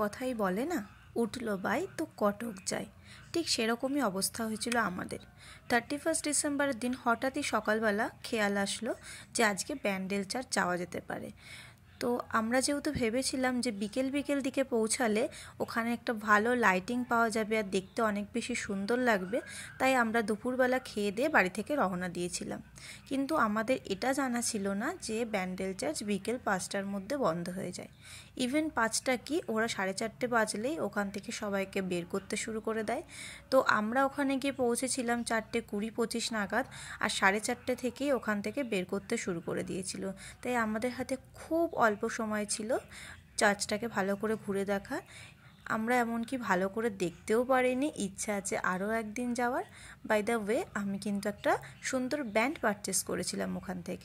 কথাই বলে না উঠল বাই তো কটক যায় ঠিক সেরকমই অবস্থা হয়েছিল আমাদের থার্টি ফার্স্ট ডিসেম্বরের দিন হঠাৎই সকালবেলা খেয়াল আসলো যে আজকে ব্যান্ডেল চার যাওয়া যেতে পারে তো আমরা যেহেতু ভেবেছিলাম যে বিকেল বিকেল দিকে পৌঁছালে ওখানে একটা ভালো লাইটিং পাওয়া যাবে আর দেখতে অনেক বেশি সুন্দর লাগবে তাই আমরা দুপুরবেলা খেয়ে দিয়ে বাড়ি থেকে রওনা দিয়েছিলাম কিন্তু আমাদের এটা জানা ছিল না যে ব্যান্ডেল চার্চ বিকেল পাঁচটার মধ্যে বন্ধ হয়ে যায় ইভেন পাঁচটা কি ওরা সাড়ে চারটে বাজলেই ওখান থেকে সবাইকে বের করতে শুরু করে দেয় তো আমরা ওখানে গিয়ে পৌঁছেছিলাম চারটে কুড়ি পঁচিশ নাগাদ আর সাড়ে চারটে থেকেই ওখান থেকে বের করতে শুরু করে দিয়েছিল তাই আমাদের হাতে খুব অল্প সময় ছিল চার্চটাকে ভালো করে ঘুরে দেখা আমরা এমনকি ভালো করে দেখতেও পারিনি ইচ্ছা আছে আরও একদিন যাওয়ার বাই দ্য ওয়ে আমি কিন্তু একটা সুন্দর ব্যান্ড পারচেস করেছিলাম ওখান থেকে